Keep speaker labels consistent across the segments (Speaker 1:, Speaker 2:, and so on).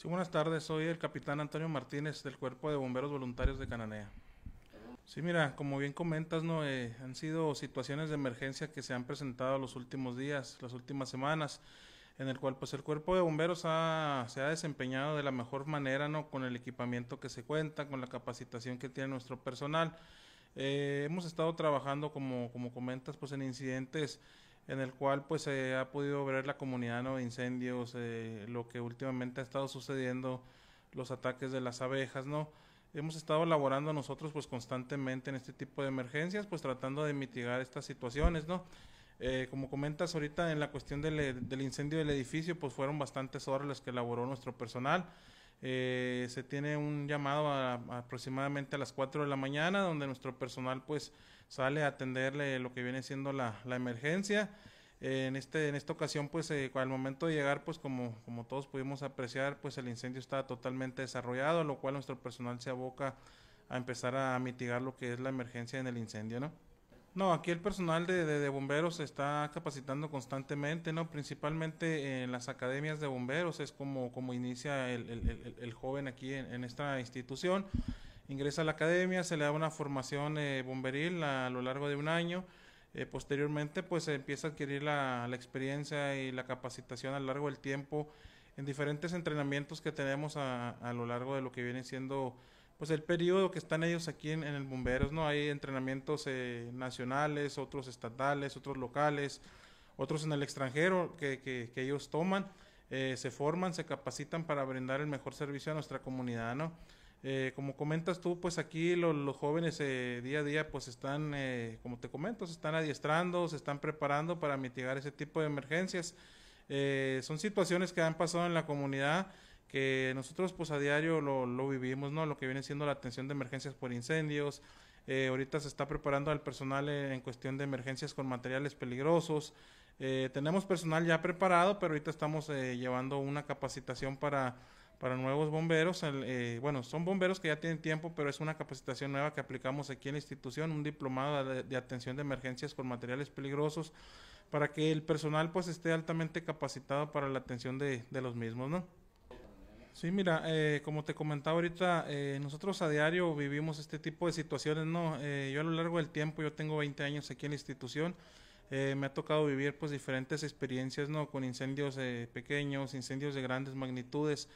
Speaker 1: Sí, buenas tardes. Soy el capitán Antonio Martínez del Cuerpo de Bomberos Voluntarios de Cananea. Sí, mira, como bien comentas, ¿no? Eh, han sido situaciones de emergencia que se han presentado los últimos días, las últimas semanas, en el cual pues el Cuerpo de Bomberos ha, se ha desempeñado de la mejor manera, ¿no? Con el equipamiento que se cuenta, con la capacitación que tiene nuestro personal. Eh, hemos estado trabajando, como, como comentas, pues en incidentes en el cual pues se ha podido ver la comunidad ¿no? incendios, eh, lo que últimamente ha estado sucediendo, los ataques de las abejas, ¿no? Hemos estado laborando nosotros pues constantemente en este tipo de emergencias, pues tratando de mitigar estas situaciones, ¿no? Eh, como comentas ahorita en la cuestión del, incendio del edificio, pues fueron bastantes horas las que elaboró nuestro personal. Eh, se tiene un llamado aproximadamente a las 4 de la mañana, donde nuestro personal pues sale a atenderle lo que viene siendo la, emergencia. Eh, en, este, en esta ocasión, pues al momento de llegar, pues como, como todos pudimos apreciar, pues el incendio está totalmente desarrollado, lo cual nuestro personal se aboca a empezar a mitigar lo que es la emergencia en el incendio, ¿no? No, aquí el personal de, de, bomberos se está capacitando constantemente, ¿no? Principalmente en las academias de bomberos, es como, como inicia el, el, joven aquí en, esta institución. Ingresa a la academia, se le da una formación eh, bomberil a, lo largo de un año. Eh, posteriormente, pues se empieza a adquirir la, la experiencia y la capacitación a lo largo del tiempo en diferentes entrenamientos que tenemos a, a lo largo de lo que viene siendo pues el periodo que están ellos aquí en, el Bomberos, ¿no? Hay entrenamientos eh, nacionales, otros estatales, otros locales, otros en el extranjero que, ellos toman, eh, se forman, se capacitan para brindar el mejor servicio a nuestra comunidad, ¿no? Eh, como comentas tú, pues aquí los, los jóvenes día a día pues están, como te comento, se están adiestrando, se están preparando para mitigar ese tipo de emergencias. son situaciones que han pasado en la comunidad que nosotros pues a diario lo, vivimos, ¿no? Lo que viene siendo la atención de emergencias por incendios, eh, ahorita se está preparando al personal en cuestión de emergencias con materiales peligrosos. Eh, tenemos personal ya preparado, pero ahorita estamos eh, llevando una capacitación para, para nuevos bomberos. bueno, son bomberos que ya tienen tiempo, pero es una capacitación nueva que aplicamos aquí en la institución, un diplomado de, atención de emergencias con materiales peligrosos, para que el personal pues esté altamente capacitado para la atención de, de los mismos, ¿no? Sí, mira, eh, como te comentaba ahorita, eh, nosotros a diario vivimos este tipo de situaciones, ¿no? Eh, yo a lo largo del tiempo, yo tengo 20 años aquí en la institución, me ha tocado vivir pues diferentes experiencias, ¿no? Con incendios pequeños, incendios de grandes magnitudes.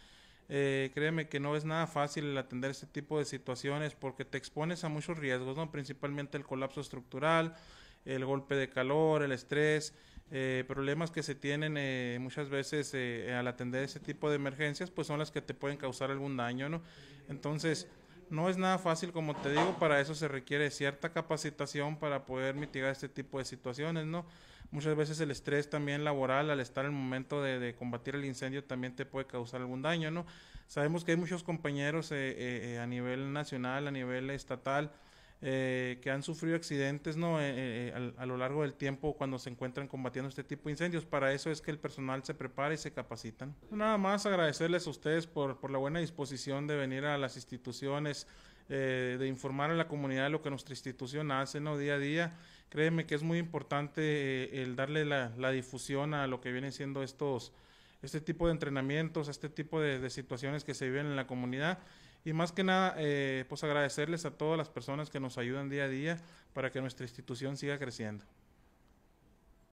Speaker 1: créeme que no es nada fácil atender este tipo de situaciones porque te expones a muchos riesgos, ¿no? Principalmente el colapso estructural, el golpe de calor, el estrés, eh, problemas que se tienen eh, muchas veces eh, al atender ese tipo de emergencias, pues son las que te pueden causar algún daño, ¿no? Entonces, no es nada fácil, como te digo, para eso se requiere cierta capacitación para poder mitigar este tipo de situaciones, ¿no? Muchas veces el estrés también laboral al estar en el momento de, de combatir el incendio también te puede causar algún daño, ¿no? Sabemos que hay muchos compañeros a nivel nacional, a nivel estatal, eh, que han sufrido accidentes ¿no? Eh, eh, a, lo largo del tiempo cuando se encuentran combatiendo este tipo de incendios. Para eso es que el personal se prepara y se capacitan. Nada más agradecerles a ustedes por, por la buena disposición de venir a las instituciones. de informar a la comunidad de lo que nuestra institución hace día a día. Créeme que es muy importante el darle la, la, difusión a lo que vienen siendo estos, este tipo de entrenamientos, este tipo de situaciones que se viven en la comunidad y más que nada, eh, pues agradecerles a todas las personas que nos ayudan día a día para que nuestra institución siga creciendo.